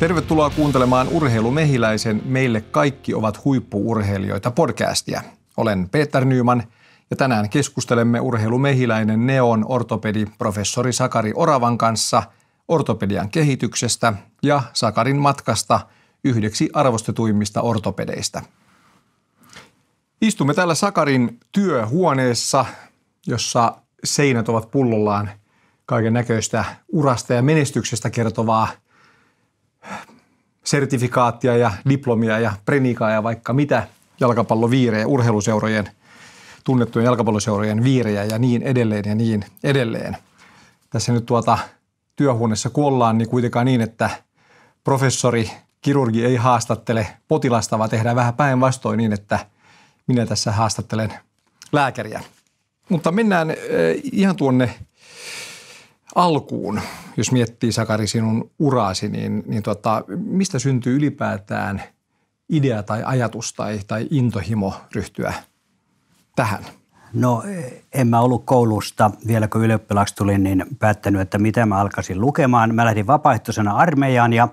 Tervetuloa kuuntelemaan urheilumehiläisen Meille kaikki ovat huippuurheilijoita podcastia. Olen Peter Nyman ja tänään keskustelemme urheilumehiläinen Neon ortopedi professori Sakari Oravan kanssa ortopedian kehityksestä ja Sakarin matkasta yhdeksi arvostetuimmista ortopedeista. Istumme täällä Sakarin työhuoneessa, jossa seinät ovat pullollaan kaiken näköistä urasta ja menestyksestä kertovaa – sertifikaattia ja diplomia ja prenikaa ja vaikka mitä jalkapalloviirejä, urheiluseurojen, tunnettujen jalkapalloseurojen viirejä ja niin edelleen ja niin edelleen. Tässä nyt tuota työhuoneessa kuollaan, niin kuitenkaan niin, että professori, kirurgi ei haastattele potilasta, vaan tehdään vähän päinvastoin niin, että minä tässä haastattelen lääkäriä. Mutta mennään eh, ihan tuonne alkuun, jos miettii Sakari sinun uraasi, niin, niin tota, mistä syntyy ylipäätään idea tai ajatus tai, tai intohimo ryhtyä tähän? No en mä ollut koulusta vielä kun ylioppilaksi tulin, niin päättänyt, että mitä mä alkaisin lukemaan. Mä lähdin vapaaehtoisena armeijaan ja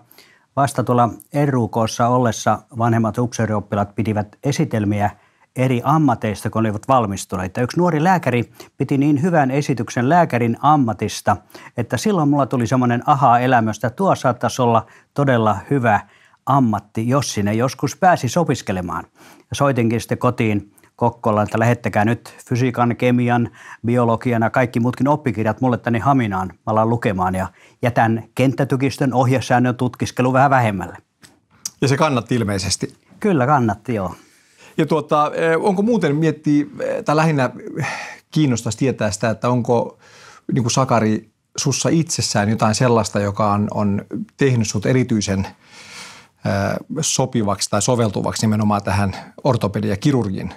vasta tuolla RUKssa ollessa vanhemmat upseerioppilat pitivät esitelmiä – eri ammateista, kun olivat valmistuneita. Yksi nuori lääkäri piti niin hyvän esityksen lääkärin ammatista, että silloin mulla tuli semmoinen aha elämästä tuo saattaisi olla todella hyvä ammatti, jos sinne joskus pääsi opiskelemaan. Ja soitinkin sitten kotiin Kokkolaan, että lähettäkää nyt fysiikan, kemian, biologian ja kaikki muutkin oppikirjat mulle tänne Haminaan. Mä alan lukemaan ja jätän kenttätykistön ohjesäännön tutkiskelu vähän vähemmälle. Ja se kannatti ilmeisesti. Kyllä kannatti, joo. Ja tuota, eh, onko muuten miettiä eh, tai lähinnä eh, kiinnostaisi tietää sitä, että onko niin kuin Sakari sussa itsessään jotain sellaista, joka on, on tehnyt sut erityisen sopivaksi tai soveltuvaksi nimenomaan tähän ortopedia ja kirurgin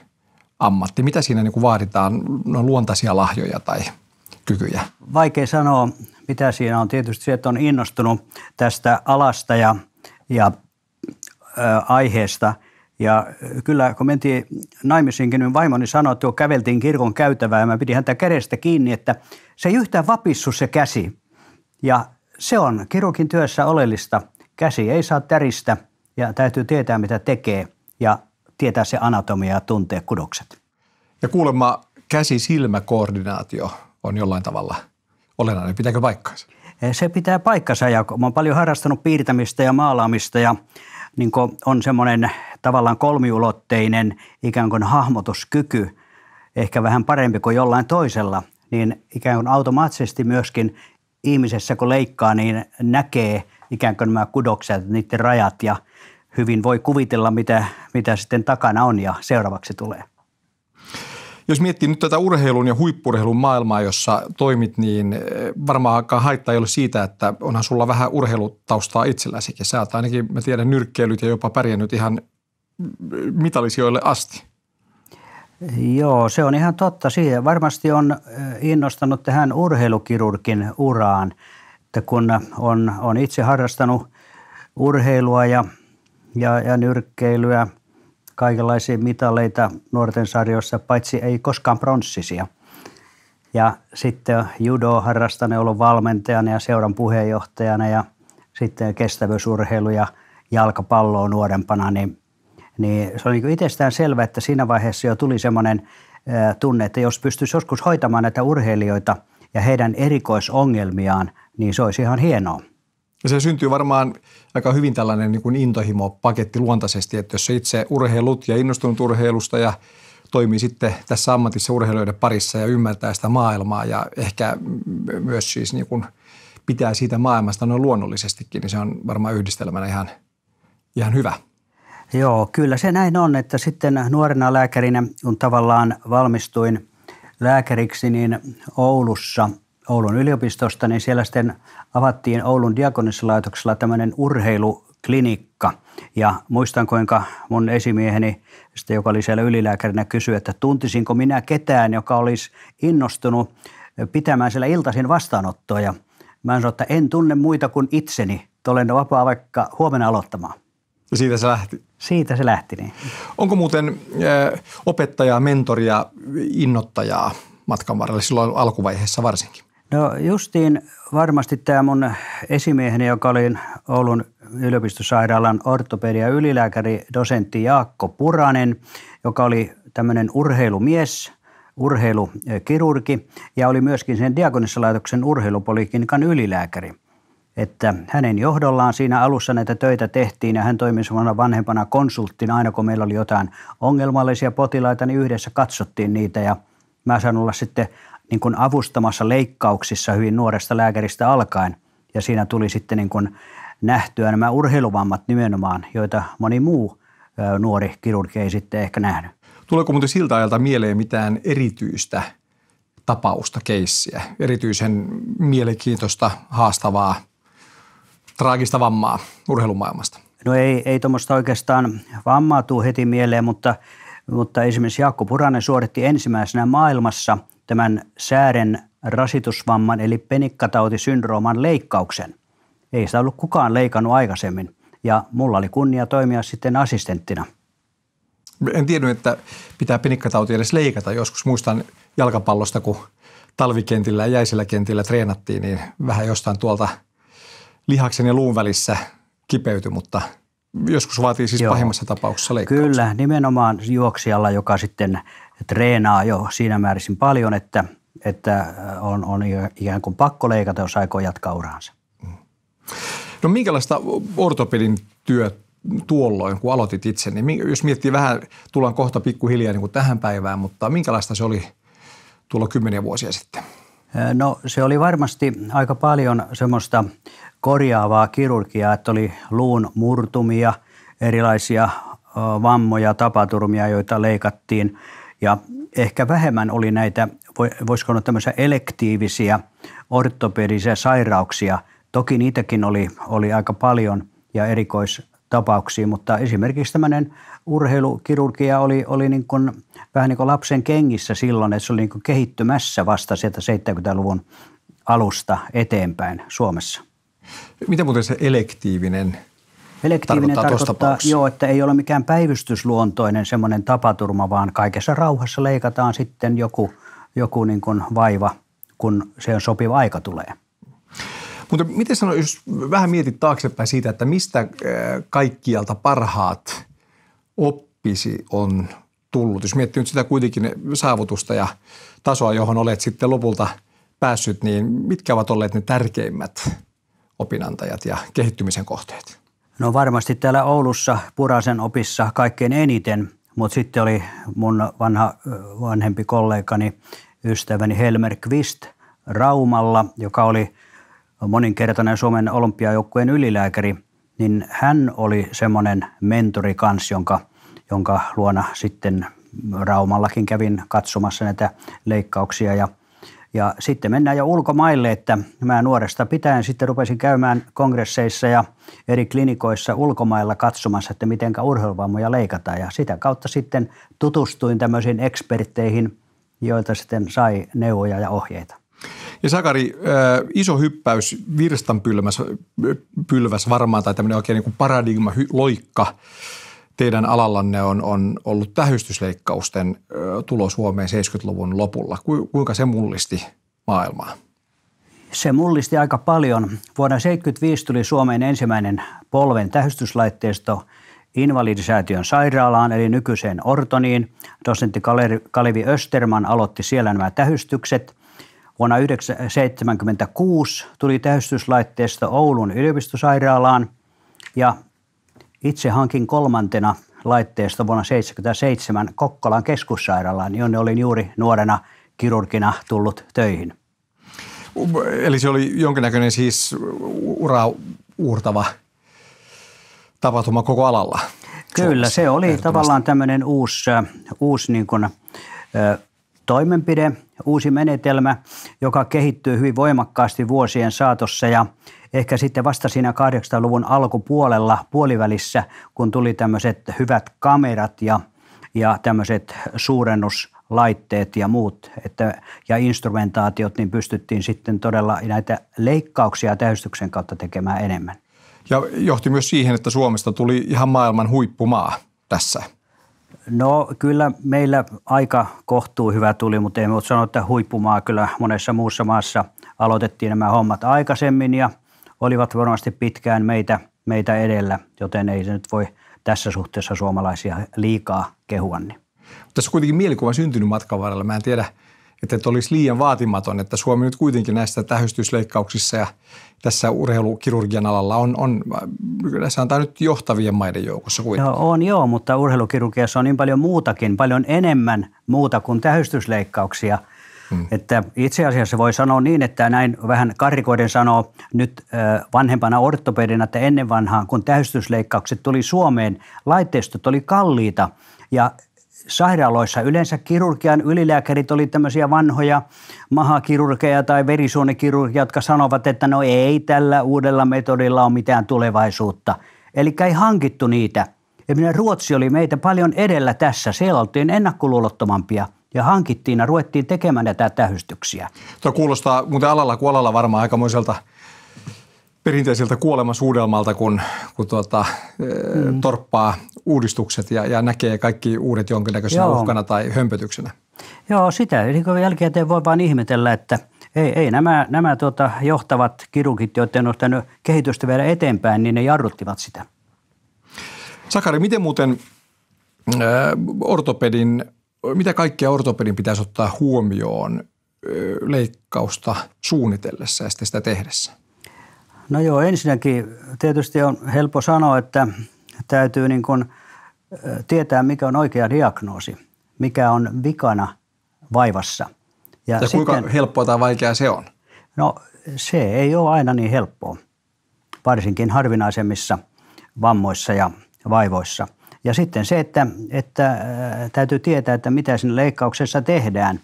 ammatti? Mitä siinä niin kuin vaaditaan, no, luontaisia lahjoja tai kykyjä? Vaikea sanoa, mitä siinä on. Tietysti se, että on innostunut tästä alasta ja, ja ö, aiheesta – ja äh, kyllä, kun mentiin naimisiinkin, niin vaimoni sanoi, että käveltiin kirkon käytävää ja mä pidin häntä kädestä kiinni, että se ei yhtään vapissu se käsi. Ja se on kirurgin työssä oleellista. Käsi ei saa täristä ja täytyy tietää, mitä tekee ja tietää se anatomia ja tuntee kudokset. Ja kuulemma käsi-silmäkoordinaatio on jollain tavalla olennainen. Pitääkö paikkansa? Se pitää paikkansa ja mä oon paljon harrastanut piirtämistä ja maalaamista ja niin on semmoinen tavallaan kolmiulotteinen ikään kuin hahmotuskyky, ehkä vähän parempi kuin jollain toisella, niin ikään kuin automaattisesti myöskin ihmisessä, kun leikkaa, niin näkee ikään kuin nämä kudokset, niiden rajat ja hyvin voi kuvitella, mitä, mitä sitten takana on ja seuraavaksi tulee jos miettii nyt tätä urheilun ja huippurheilun maailmaa, jossa toimit, niin eh, varmaankaan haittaa ei ole siitä, että onhan sulla vähän urheilutaustaa itselläsikin. Sä oot ainakin, mä tiedän, nyrkkeilyt ja jopa pärjännyt ihan eh, mitallisijoille asti. Joo, se on ihan totta. Siihen varmasti on eh, innostanut tähän urheilukirurgin uraan, että kun on, on itse harrastanut urheilua ja, ja, ja nyrkkeilyä – kaikenlaisia mitaleita nuorten sarjoissa, paitsi ei koskaan pronssisia. Ja sitten judo harrastanut, ollut valmentajana ja seuran puheenjohtajana ja sitten kestävyysurheilu ja jalkapalloa nuorempana, niin, niin se oli niin itsestään selvä, että siinä vaiheessa jo tuli semmoinen tunne, että jos pystyisi joskus hoitamaan näitä urheilijoita ja heidän erikoisongelmiaan, niin se olisi ihan hienoa. Ja se syntyy varmaan aika hyvin tällainen niin intohimo-paketti luontaisesti, että jos itse urheilut ja innostunut urheilusta ja toimii sitten tässä ammatissa urheilijoiden parissa ja ymmärtää sitä maailmaa ja ehkä myös siis niin kuin pitää siitä maailmasta noin luonnollisestikin, niin se on varmaan yhdistelmänä ihan, ihan hyvä. Joo, kyllä se näin on, että sitten nuorena lääkärinä, kun tavallaan valmistuin lääkäriksi, niin Oulussa, Oulun yliopistosta, niin siellä sitten avattiin Oulun diakonissalaitoksella tämmöinen urheiluklinikka. Ja muistan, kuinka mun esimieheni, joka oli siellä ylilääkärinä, kysyi, että tuntisinko minä ketään, joka olisi innostunut pitämään siellä iltaisin vastaanottoa. Ja mä sanoin, että en tunne muita kuin itseni. Olen vapaa vaikka huomenna aloittamaan. Ja no siitä se lähti. Siitä se lähti, niin. Onko muuten eh, opettajaa, mentoria, innottajaa matkan varrella silloin alkuvaiheessa varsinkin? No justiin varmasti tämä mun esimieheni, joka oli Oulun yliopistosairaalan ortopedia ylilääkäri, dosentti Jaakko Puranen, joka oli tämmöinen urheilumies, urheilukirurgi ja oli myöskin sen diakonissalaitoksen urheilupoliklinikan ylilääkäri. Että hänen johdollaan siinä alussa näitä töitä tehtiin ja hän toimi semmoinen vanhempana konsulttina aina kun meillä oli jotain ongelmallisia potilaita, niin yhdessä katsottiin niitä ja mä saan olla sitten niin kuin avustamassa leikkauksissa hyvin nuoresta lääkäristä alkaen. Ja siinä tuli sitten niin kuin nähtyä nämä urheiluvammat nimenomaan, joita moni muu nuori kirurgi ei sitten ehkä nähnyt. Tuleeko muuten siltä ajalta mieleen mitään erityistä tapausta, keissiä, erityisen mielenkiintoista, haastavaa, traagista vammaa urheilumaailmasta? No ei, ei tuommoista oikeastaan vammaa tule heti mieleen, mutta, mutta esimerkiksi Jaakko Puranen suoritti ensimmäisenä maailmassa – tämän säären rasitusvamman eli penikkatautisyndrooman leikkauksen. Ei sitä ollut kukaan leikannut aikaisemmin ja mulla oli kunnia toimia sitten assistenttina. En tiedä, että pitää penikkatautia edes leikata. Joskus muistan jalkapallosta, kun talvikentillä ja jäisellä kentillä treenattiin, niin vähän jostain tuolta lihaksen ja luun välissä kipeytyi, mutta – joskus vaatii siis Joo. pahimmassa tapauksessa leikkauksen. Kyllä, nimenomaan juoksijalla, joka sitten treenaa jo siinä määrisin paljon, että, että on, on ikään kuin pakko leikata, jos aikoo jatkaa uraansa. Mm. No minkälaista ortopedin työ tuolloin, kun aloitit itse, niin jos miettii vähän, tullaan kohta pikkuhiljaa niin kuin tähän päivään, mutta minkälaista se oli tuolla kymmeniä vuosia sitten? No se oli varmasti aika paljon semmoista korjaavaa kirurgiaa, että oli luun murtumia, erilaisia vammoja, tapaturmia, joita leikattiin ja ehkä vähemmän oli näitä, voisiko sanoa tämmöisiä elektiivisiä ortopedisia sairauksia. Toki niitäkin oli, oli aika paljon ja erikoistapauksia, mutta esimerkiksi tämmöinen urheilukirurgia oli, oli niin kuin, vähän niin kuin lapsen kengissä silloin, että se oli niin kuin kehittymässä vasta sieltä 70-luvun alusta eteenpäin Suomessa. Mitä muuten se elektiivinen Elektiivinen tarkoittaa, tarkoittaa joo, että ei ole mikään päivystysluontoinen semmoinen tapaturma, vaan kaikessa rauhassa leikataan sitten joku, joku niin kuin vaiva, kun se on sopiva aika tulee. Mutta miten sano, jos vähän mietit taaksepäin siitä, että mistä äh, kaikkialta parhaat oppisi on tullut? Jos miettii nyt sitä kuitenkin saavutusta ja tasoa, johon olet sitten lopulta päässyt, niin mitkä ovat olleet ne tärkeimmät opinantajat ja kehittymisen kohteet? No varmasti täällä Oulussa Purasen opissa kaikkein eniten, mutta sitten oli mun vanha, vanhempi kollegani, ystäväni Helmer Quist Raumalla, joka oli moninkertainen Suomen olympiajoukkueen ylilääkäri, niin hän oli semmoinen mentori kans, jonka, jonka luona sitten Raumallakin kävin katsomassa näitä leikkauksia ja ja sitten mennään jo ulkomaille, että mä nuoresta pitäen sitten rupesin käymään kongresseissa ja eri klinikoissa ulkomailla katsomassa, että miten urheiluvammoja leikataan. Ja sitä kautta sitten tutustuin tämmöisiin eksperteihin, joilta sitten sai neuvoja ja ohjeita. Ja Sakari, äh, iso hyppäys, virstanpylväs äh, pylväs varmaan, tai tämmöinen oikein niin paradigma loikka teidän alallanne on, on ollut tähystysleikkausten tulo Suomeen 70-luvun lopulla. Kuinka se mullisti maailmaa? Se mullisti aika paljon. Vuonna 1975 tuli Suomeen ensimmäinen polven tähystyslaitteisto Invalidisäätiön sairaalaan, eli nykyiseen Ortoniin. Dosentti Kalevi Österman aloitti siellä nämä tähystykset. Vuonna 1976 tuli tähystyslaitteisto Oulun yliopistosairaalaan – ja itse hankin kolmantena laitteesta vuonna 1977 Kokkolan keskussairaalaan, jonne olin juuri nuorena kirurgina tullut töihin. Eli se oli jonkinnäköinen siis uraa uurtava tapahtuma koko alalla. Kyllä, se oli tavallaan tämmöinen uusi, äh, uusi niin kuin, äh, toimenpide, uusi menetelmä – joka kehittyy hyvin voimakkaasti vuosien saatossa ja ehkä sitten vasta siinä 800-luvun alkupuolella puolivälissä, kun tuli tämmöiset hyvät kamerat ja, ja tämmöiset suurennus laitteet ja muut että, ja instrumentaatiot, niin pystyttiin sitten todella näitä leikkauksia täystyksen kautta tekemään enemmän. Ja johti myös siihen, että Suomesta tuli ihan maailman huippumaa tässä – No kyllä meillä aika kohtuu hyvä tuli, mutta ei sano, että huippumaa kyllä monessa muussa maassa aloitettiin nämä hommat aikaisemmin ja olivat varmasti pitkään meitä, meitä edellä, joten ei se nyt voi tässä suhteessa suomalaisia liikaa kehua. Niin. Tässä on kuitenkin mielikuva syntynyt matkan varrella. Mä en tiedä, että et olisi liian vaatimaton, että Suomi nyt kuitenkin näissä tähystysleikkauksissa ja tässä urheilukirurgian alalla on, on äh, antaa nyt johtavien maiden joukossa kuitenkin. Joo, on joo, mutta urheilukirurgiassa on niin paljon muutakin, paljon enemmän muuta kuin tähystysleikkauksia. Hmm. Että itse asiassa voi sanoa niin, että näin vähän karikoiden sanoo nyt äh, vanhempana ortopedina, että ennen vanhaan kun tähystysleikkaukset tuli Suomeen, laitteistot oli kalliita ja sairaaloissa yleensä kirurgian ylilääkärit oli tämmöisiä vanhoja mahakirurgeja tai verisuonikirurgeja, jotka sanovat, että no ei tällä uudella metodilla ole mitään tulevaisuutta. Eli ei hankittu niitä. Ja minä Ruotsi oli meitä paljon edellä tässä. Siellä oltiin ennakkoluulottomampia ja hankittiin ja ruvettiin tekemään näitä tähystyksiä. Tuo kuulostaa muuten alalla kuin varmaan aikamoiselta – perinteiseltä kuolemasuudelmalta, kun, kun tuota, mm. torppaa uudistukset ja, ja näkee kaikki uudet jonkinnäköisenä Joo. uhkana tai hömpötyksenä. Joo, sitä. Eli niinku jälkikäteen voi vain ihmetellä, että ei, ei nämä, nämä tuota, johtavat kirurgit, joiden on ottanut kehitystä vielä eteenpäin, niin ne jarruttivat sitä. Sakari, miten muuten äh, ortopedin, mitä kaikkea ortopedin pitäisi ottaa huomioon leikkausta suunnitellessa ja sitä tehdessä? No joo, ensinnäkin tietysti on helppo sanoa, että täytyy niin kuin tietää, mikä on oikea diagnoosi, mikä on vikana vaivassa. Ja, ja sitten, kuinka helppoa tai vaikeaa se on? No se ei ole aina niin helppoa, varsinkin harvinaisemmissa vammoissa ja vaivoissa. Ja sitten se, että, että täytyy tietää, että mitä siinä leikkauksessa tehdään –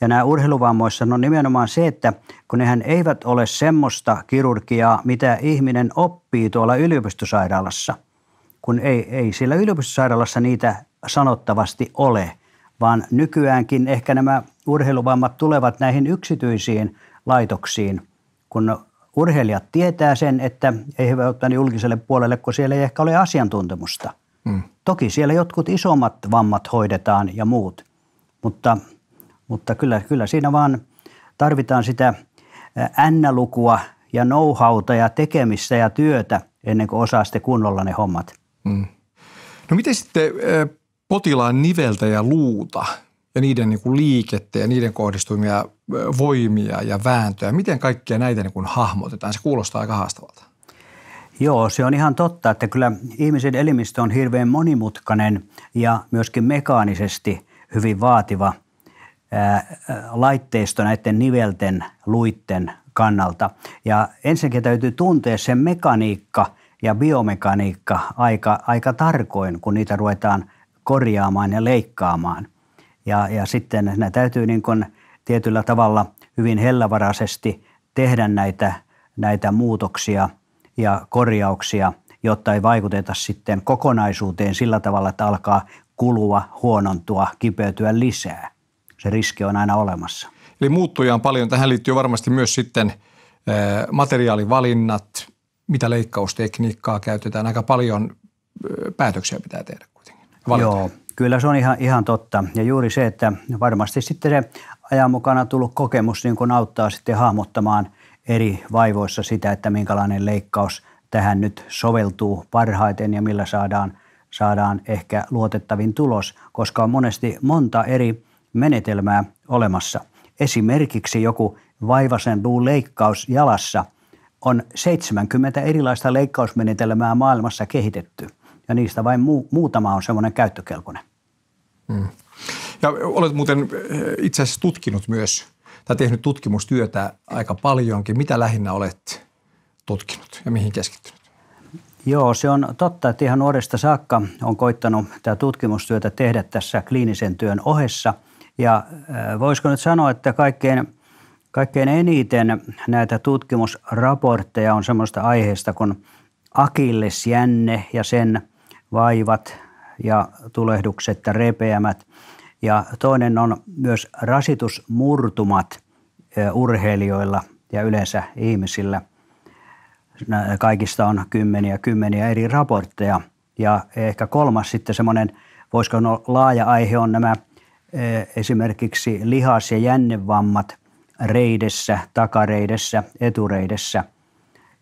ja nämä urheiluvammoissa on no nimenomaan se, että kun nehän eivät ole semmoista kirurgiaa, mitä ihminen oppii tuolla yliopistosairaalassa, kun ei, ei sillä yliopistosairaalassa niitä sanottavasti ole, vaan nykyäänkin ehkä nämä urheiluvammat tulevat näihin yksityisiin laitoksiin, kun urheilijat tietää sen, että ei he voi julkiselle puolelle, kun siellä ei ehkä ole asiantuntemusta. Hmm. Toki siellä jotkut isommat vammat hoidetaan ja muut, mutta – mutta kyllä, kyllä siinä vaan tarvitaan sitä n-lukua ja know-howta ja tekemistä ja työtä ennen kuin osaa sitten kunnolla ne hommat. Mm. No miten sitten potilaan niveltä ja luuta ja niiden niin kuin liikettä ja niiden kohdistumia voimia ja vääntöjä, miten kaikkia näitä niin kuin hahmotetaan? Se kuulostaa aika haastavalta. Joo, se on ihan totta, että kyllä ihmisen elimistö on hirveän monimutkainen ja myöskin mekaanisesti hyvin vaativa – laitteisto näiden nivelten, luitten kannalta. Ja ensinnäkin täytyy tuntea sen mekaniikka ja biomekaniikka aika, aika tarkoin, kun niitä ruvetaan korjaamaan ja leikkaamaan. Ja, ja sitten ne täytyy niin kuin tietyllä tavalla hyvin hellävaraisesti tehdä näitä, näitä muutoksia ja korjauksia, jotta ei vaikuteta sitten kokonaisuuteen sillä tavalla, että alkaa kulua, huonontua, kipeytyä lisää se riski on aina olemassa. Eli muuttuja on paljon. Tähän liittyy varmasti myös sitten eh, materiaalivalinnat, mitä leikkaustekniikkaa käytetään. Aika paljon eh, päätöksiä pitää tehdä kuitenkin. Valitaan. Joo, kyllä se on ihan, ihan totta. Ja juuri se, että varmasti sitten se ajan mukana tullut kokemus niin kun auttaa sitten hahmottamaan eri vaivoissa sitä, että minkälainen leikkaus tähän nyt soveltuu parhaiten ja millä saadaan, saadaan ehkä luotettavin tulos, koska on monesti monta eri menetelmää olemassa. Esimerkiksi joku vaivasen luun leikkaus jalassa on 70 erilaista leikkausmenetelmää maailmassa kehitetty ja niistä vain mu- muutama on semmoinen käyttökelpoinen. Hmm. Ja olet muuten eh, itse asiassa tutkinut myös tai tehnyt tutkimustyötä aika paljonkin. Mitä lähinnä olet tutkinut ja mihin keskittynyt? Joo, se on totta, että ihan nuoresta saakka on koittanut tämä tutkimustyötä tehdä tässä kliinisen työn ohessa – ja voisiko nyt sanoa, että kaikkein, kaikkein eniten näitä tutkimusraportteja on semmoista aiheesta kuin akillesjänne ja sen vaivat ja tulehdukset ja repeämät. Ja toinen on myös rasitusmurtumat urheilijoilla ja yleensä ihmisillä. Kaikista on kymmeniä kymmeniä eri raportteja. Ja ehkä kolmas sitten semmoinen, voisiko olla laaja aihe on nämä – Eh, esimerkiksi lihas- ja jännevammat reidessä, takareidessä, etureidessä.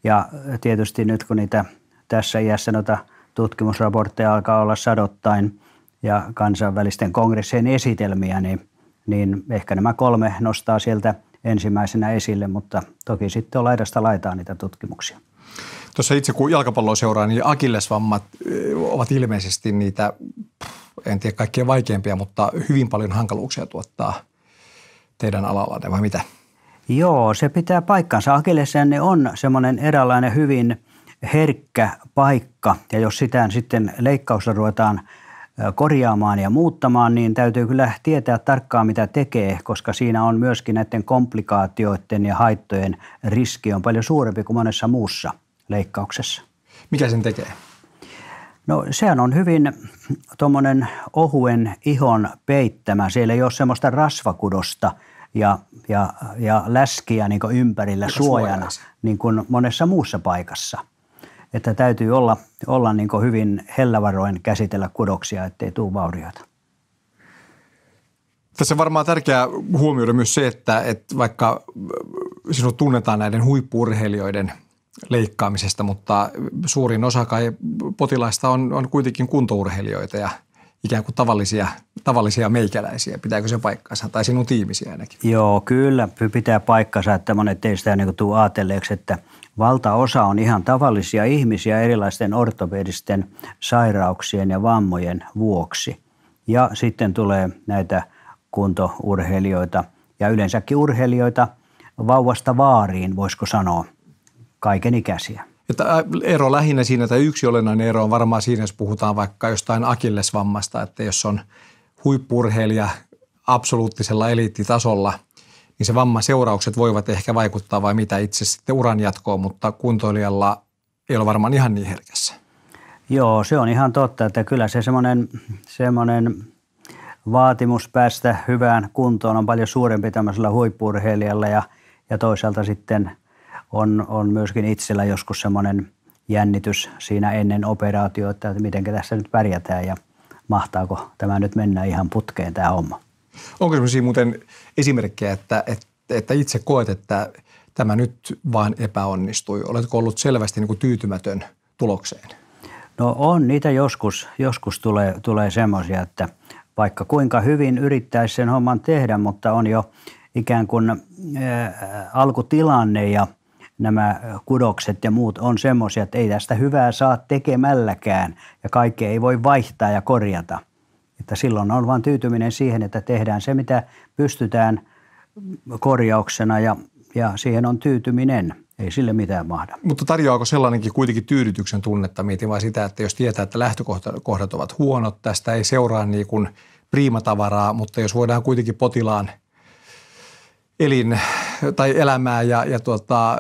Ja tietysti nyt kun niitä tässä iässä noita tutkimusraportteja alkaa olla sadottain ja kansainvälisten kongressien esitelmiä, niin, niin ehkä nämä kolme nostaa sieltä ensimmäisenä esille, mutta toki sitten on laidasta laitaa niitä tutkimuksia. Tuossa itse kun jalkapalloa seuraa, niin akillesvammat ovat ilmeisesti niitä, en tiedä kaikkein vaikeimpia, mutta hyvin paljon hankaluuksia tuottaa teidän alallanne vai mitä? Joo, se pitää paikkansa. Akillesjänne on semmoinen eräänlainen hyvin herkkä paikka ja jos sitä sitten leikkausta ruvetaan korjaamaan ja muuttamaan, niin täytyy kyllä tietää tarkkaan, mitä tekee, koska siinä on myöskin näiden komplikaatioiden ja haittojen riski on paljon suurempi kuin monessa muussa – leikkauksessa. Mikä sen tekee? No sehän on hyvin tuommoinen ohuen ihon peittämä. Siellä ei ole semmoista rasvakudosta ja, ja, ja läskiä niin ympärillä Mikä suojana niin kuin monessa muussa paikassa. Että täytyy olla, olla niin hyvin hellävaroin käsitellä kudoksia, ettei tule vaurioita. Tässä on varmaan tärkeää huomioida myös se, että, että vaikka sinut tunnetaan näiden huippurheilijoiden leikkaamisesta, mutta suurin osa kai potilaista on, on kuitenkin kuntourheilijoita ja ikään kuin tavallisia, tavallisia meikäläisiä. Pitääkö se paikkansa? Tai sinun tiimisi ainakin. Joo, kyllä pitää paikkansa, että monet teistä niin tuu ajatelleeksi, että valtaosa on ihan tavallisia ihmisiä erilaisten ortopedisten sairauksien ja vammojen vuoksi. Ja sitten tulee näitä kuntourheilijoita ja yleensäkin urheilijoita vauvasta vaariin, voisiko sanoa – ikäisiä. Että äh, ero lähinnä siinä, että yksi olennainen ero on varmaan siinä, jos puhutaan vaikka jostain akillesvammasta, että jos on huippurheilija absoluuttisella eliittitasolla, niin se vamman seuraukset voivat ehkä vaikuttaa vai mitä itse sitten uran jatkoon, mutta kuntoilijalla ei ole varmaan ihan niin herkässä. Joo, se on ihan totta, että kyllä se semmoinen, semmoinen vaatimus päästä hyvään kuntoon on paljon suurempi tämmöisellä huippurheilijalla ja, ja toisaalta sitten – on, on myöskin itsellä joskus semmoinen jännitys siinä ennen operaatiota, että miten tässä nyt pärjätään ja mahtaako tämä nyt mennä ihan putkeen tämä homma. Onko semmoisia muuten esimerkkejä, että, että, että itse koet, että tämä nyt vain epäonnistui? Oletko ollut selvästi niin kuin tyytymätön tulokseen? No on niitä joskus. Joskus tulee, tulee semmoisia, että vaikka kuinka hyvin yrittäisi sen homman tehdä, mutta on jo ikään kuin ä, alkutilanne ja – nämä kudokset ja muut on semmoisia, että ei tästä hyvää saa tekemälläkään ja kaikkea ei voi vaihtaa ja korjata. Että silloin on vain tyytyminen siihen, että tehdään se, mitä pystytään korjauksena ja, ja siihen on tyytyminen. Ei sille mitään mahda. Mutta tarjoaako sellainenkin kuitenkin tyydytyksen tunnetta? Mietin vai sitä, että jos tietää, että lähtökohdat ovat huonot, tästä ei seuraa niin kuin priimatavaraa, mutta jos voidaan kuitenkin potilaan elin tai elämää ja, ja tuota,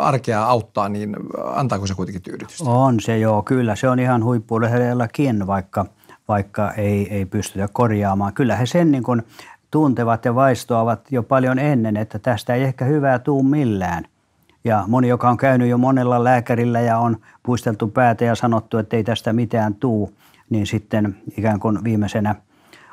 arkea auttaa, niin antaako se kuitenkin tyydytystä? On se joo, kyllä. Se on ihan huippuudellakin, vaikka, vaikka ei, ei pystytä korjaamaan. Kyllä he sen niin kuin tuntevat ja vaistoavat jo paljon ennen, että tästä ei ehkä hyvää tuu millään. Ja moni, joka on käynyt jo monella lääkärillä ja on puisteltu päätä ja sanottu, että ei tästä mitään tuu, niin sitten ikään kuin viimeisenä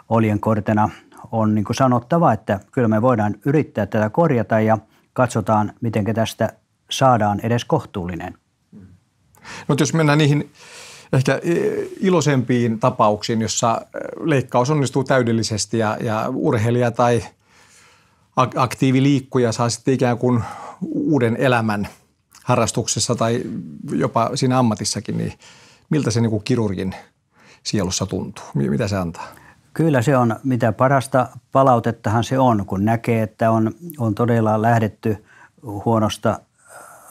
oljenkortena – on niin sanottava, että kyllä me voidaan yrittää tätä korjata ja katsotaan, miten tästä saadaan edes kohtuullinen. No jos mennään niihin ehkä e, iloisempiin tapauksiin, jossa e, leikkaus onnistuu täydellisesti ja, ja urheilija tai liikkuja saa sitten ikään kuin uuden elämän harrastuksessa tai jopa siinä ammatissakin, niin miltä se niin kuin kirurgin sielussa tuntuu? Mitä se antaa? Kyllä se on, mitä parasta palautettahan se on, kun näkee, että on, on todella lähdetty huonosta äh,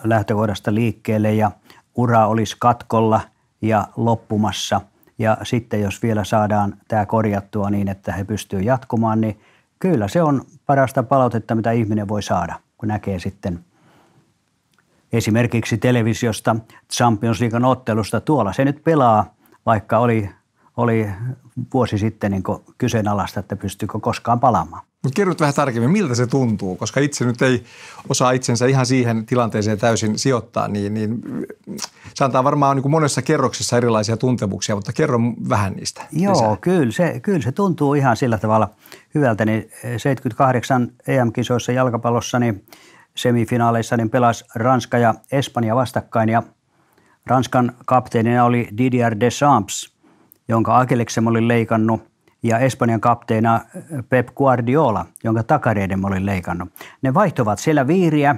lähtökohdasta liikkeelle ja ura olisi katkolla ja loppumassa. Ja sitten jos vielä saadaan tämä korjattua niin, että he pystyvät jatkumaan, niin kyllä se on parasta palautetta, mitä ihminen voi saada, kun näkee sitten – esimerkiksi televisiosta Champions League ottelusta. Tuolla se nyt pelaa, vaikka oli oli vuosi sitten niin kyseenalaista, että pystyykö koskaan palaamaan. Mutta kerrot vähän tarkemmin, miltä se tuntuu, koska itse nyt ei osaa itsensä ihan siihen tilanteeseen täysin sijoittaa, niin, niin se antaa varmaan niin kuin monessa kerroksessa erilaisia tuntemuksia, mutta kerro vähän niistä. Joo, kyllä se, kyllä se tuntuu ihan sillä tavalla hyvältä. Niin 78 eh, EM-kisoissa jalkapallossa niin semifinaaleissa niin pelasi Ranska ja Espanja vastakkain ja Ranskan kapteenina oli Didier Deschamps – jonka Akileksen oli leikannut, ja Espanjan kapteena eh, Pep Guardiola, jonka takareiden oli leikannut. Ne vaihtoivat siellä viiriä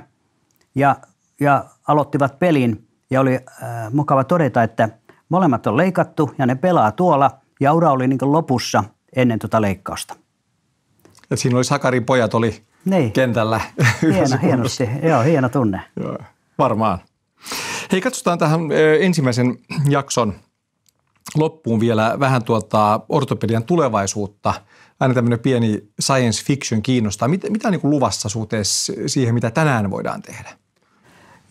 ja, ja aloittivat pelin, ja oli äh, mukava todeta, että molemmat on leikattu ja ne pelaa tuolla, ja ura oli niin lopussa ennen tuota leikkausta. Ja siinä oli Sakarin pojat oli niin. kentällä. Hieno, hienosti. Joo, hieno tunne. Joo, varmaan. Hei, katsotaan tähän eh, ensimmäisen jakson loppuun vielä vähän tuota ortopedian tulevaisuutta. Aina tämmöinen pieni science fiction kiinnostaa. Mitä, mitä on niin luvassa suhteessa siihen, mitä tänään voidaan tehdä?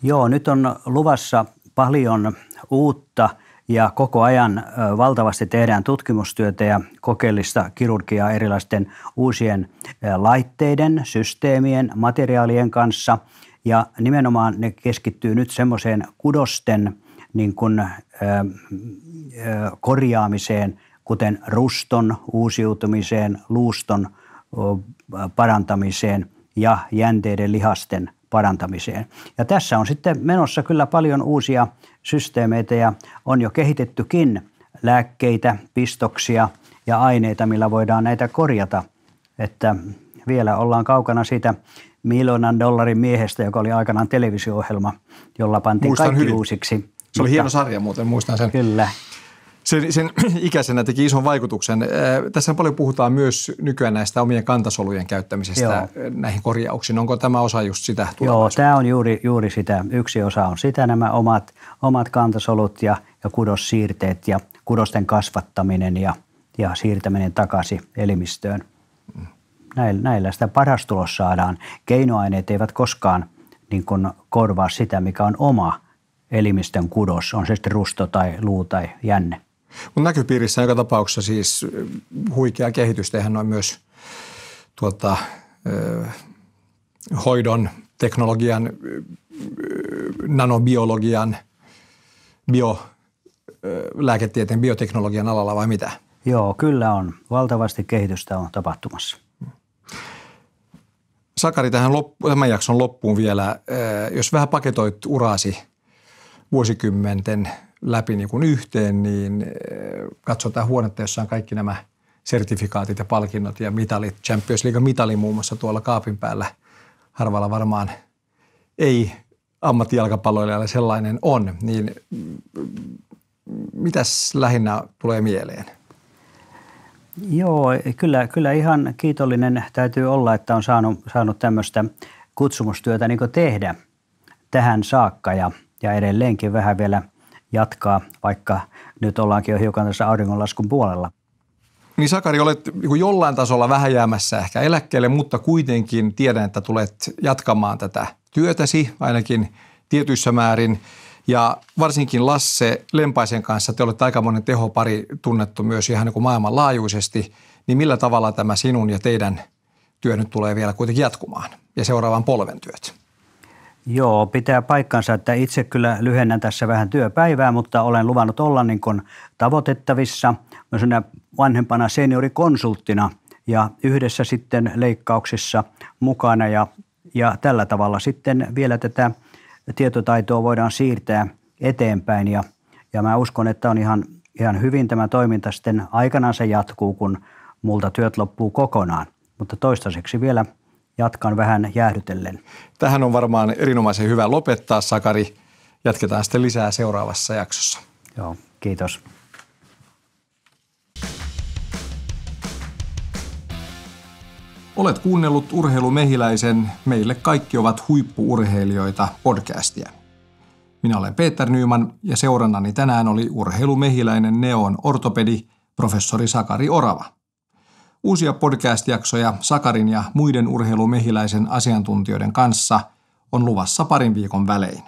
Joo, nyt on luvassa paljon uutta ja koko ajan valtavasti tehdään tutkimustyötä ja kokeellista kirurgiaa erilaisten uusien laitteiden, systeemien, materiaalien kanssa. Ja nimenomaan ne keskittyy nyt semmoiseen kudosten – niin kuin, korjaamiseen, kuten ruston uusiutumiseen, luuston parantamiseen ja jänteiden lihasten parantamiseen. Ja tässä on sitten menossa kyllä paljon uusia systeemeitä ja on jo kehitettykin lääkkeitä, pistoksia ja aineita, millä voidaan näitä korjata. Että vielä ollaan kaukana siitä miljoonan dollarin miehestä, joka oli aikanaan televisio-ohjelma, jolla pantiin Muistan kaikki hyvin. uusiksi. Se oli Mutta, hieno sarja muuten, muistan sen. Kyllä. Sen, sen ikäisenä teki ison vaikutuksen. Äh, tässä paljon puhutaan myös nykyään näistä omien kantasolujen käyttämisestä Joo. Äh, näihin korjauksiin. Onko tämä osa just sitä Joo, tämä on juuri, juuri sitä. Yksi osa on sitä, nämä omat, omat kantasolut ja, ja kudossiirteet ja kudosten kasvattaminen ja, ja siirtäminen takaisin elimistöön. Näillä, näillä sitä paras tulos saadaan. Keinoaineet eivät koskaan niin kuin, korvaa sitä, mikä on oma – elimistön kudos, on se sitten rusto tai luu tai jänne. Mun näköpiirissä joka tapauksessa siis huikea kehitystä, eihän on myös tuota, ö, hoidon, teknologian, ö, nanobiologian, ö, lääketieteen bioteknologian alalla vai mitä? Joo, kyllä on. Valtavasti kehitystä on tapahtumassa. Sakari, tähän loppu, tämän jakson loppuun vielä, jos vähän paketoit uraasi – vuosikymmenten läpi niin kuin yhteen, niin eh, katsotaan huonetta, jossa on kaikki nämä sertifikaatit ja palkinnot ja mitalit. Champions League mitali muun muassa tuolla kaapin päällä. Harvalla varmaan ei ammattijalkapalloilijalle sellainen on. Niin mm, mitäs lähinnä tulee mieleen? Joo, kyllä, kyllä ihan kiitollinen täytyy olla, että on saanut, saanut tämmöistä kutsumustyötä niin tehdä tähän saakka. Ja – ja edelleenkin vähän vielä jatkaa, vaikka nyt ollaankin jo hiukan tässä auringonlaskun puolella. Niin Sakari, olet niinku jollain tasolla vähän jäämässä ehkä eläkkeelle, mutta kuitenkin tiedän, että tulet jatkamaan tätä työtäsi ainakin tietyissä määrin. Ja varsinkin Lasse Lempaisen kanssa te olette monen tehopari tunnettu myös ihan niin kuin maailmanlaajuisesti. Niin millä tavalla tämä sinun ja teidän työ nyt tulee vielä kuitenkin jatkumaan ja seuraavan polven työt? Joo, pitää paikkansa, että itse kyllä lyhennän tässä vähän työpäivää, mutta olen luvannut olla niin kuin tavoitettavissa myös vanhempana seniorikonsulttina ja yhdessä sitten leikkauksissa mukana ja, ja tällä tavalla sitten vielä tätä tietotaitoa voidaan siirtää eteenpäin ja, ja mä uskon, että on ihan, ihan hyvin tämä toiminta sitten aikanaan se jatkuu, kun multa työt loppuu kokonaan, mutta toistaiseksi vielä – jatkan vähän jäähdytellen. Tähän on varmaan erinomaisen hyvä lopettaa, Sakari. Jatketaan sitten lisää seuraavassa jaksossa. Joo, kiitos. Olet kuunnellut Urheilu Mehiläisen Meille kaikki ovat huippuurheilijoita podcastia. Minä olen Peter Nyman ja seurannani tänään oli Urheilu Mehiläinen Neon ortopedi professori Sakari Orava. Uusia podcast-jaksoja Sakarin ja muiden urheilumehiläisen asiantuntijoiden kanssa on luvassa parin viikon välein.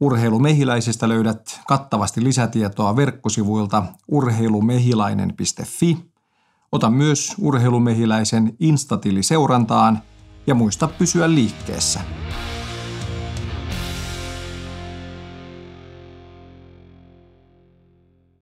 Urheilumehiläisistä löydät kattavasti lisätietoa verkkosivuilta urheilumehilainen.fi. Ota myös urheilumehiläisen instatili seurantaan ja muista pysyä liikkeessä.